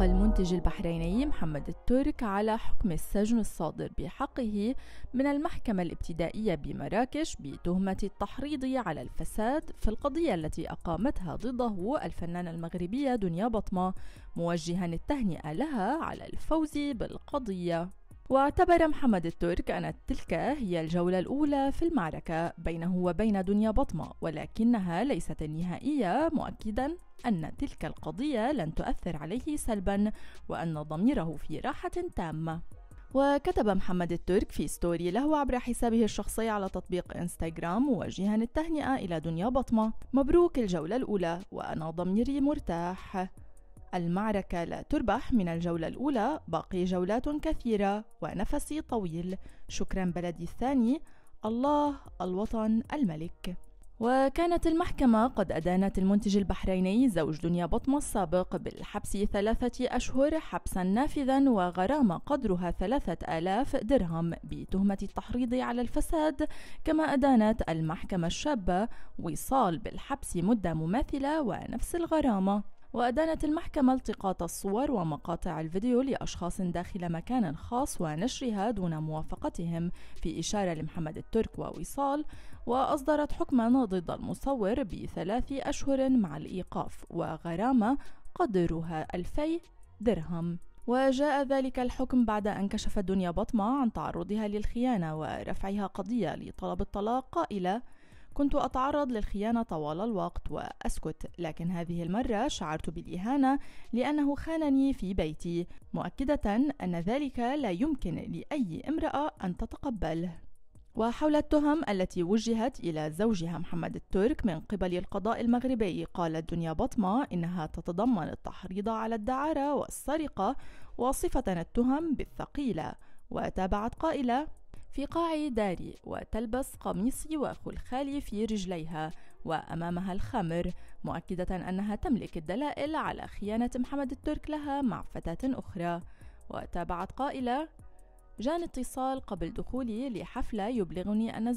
حقق المنتج البحريني محمد الترك على حكم السجن الصادر بحقه من المحكمة الابتدائية بمراكش بتهمة التحريض على الفساد في القضية التي أقامتها ضده الفنانة المغربية دنيا بطمة موجها التهنئة لها على الفوز بالقضية واعتبر محمد الترك أن تلك هي الجولة الأولى في المعركة بينه وبين دنيا بطمة ولكنها ليست النهائية مؤكدا أن تلك القضية لن تؤثر عليه سلبا وأن ضميره في راحة تامة وكتب محمد الترك في ستوري له عبر حسابه الشخصي على تطبيق انستغرام موجها التهنئة إلى دنيا بطمة مبروك الجولة الأولى وأنا ضميري مرتاح المعركة لا تربح من الجولة الأولى باقي جولات كثيرة ونفسي طويل شكرا بلدي الثاني الله الوطن الملك وكانت المحكمة قد أدانت المنتج البحريني زوج دنيا بطمة السابق بالحبس ثلاثة أشهر حبسا نافذا وغرامة قدرها ثلاثة آلاف درهم بتهمة التحريض على الفساد كما أدانت المحكمة الشابة وصال بالحبس مدة مماثلة ونفس الغرامة وأدانت المحكمة التقاط الصور ومقاطع الفيديو لأشخاص داخل مكان خاص ونشرها دون موافقتهم في إشارة لمحمد الترك ووصال وأصدرت حكما ضد المصور بثلاث أشهر مع الإيقاف وغرامة قدرها 2000 درهم وجاء ذلك الحكم بعد أن كشفت دنيا بطمة عن تعرضها للخيانة ورفعها قضية لطلب الطلاق قائلة كنت أتعرض للخيانة طوال الوقت وأسكت لكن هذه المرة شعرت بالإهانة لأنه خانني في بيتي مؤكدة أن ذلك لا يمكن لأي امرأة أن تتقبله وحول التهم التي وجهت إلى زوجها محمد الترك من قبل القضاء المغربي قالت دنيا بطمة إنها تتضمن التحريض على الدعارة والسرقة وصفة التهم بالثقيلة وتابعت قائلة في قاع داري وتلبس قميصي وخلخالي في رجليها وأمامها الخمر مؤكدة أنها تملك الدلائل على خيانة محمد الترك لها مع فتاة أخرى وتابعت قائلة جاني اتصال قبل دخولي لحفلة يبلغني أن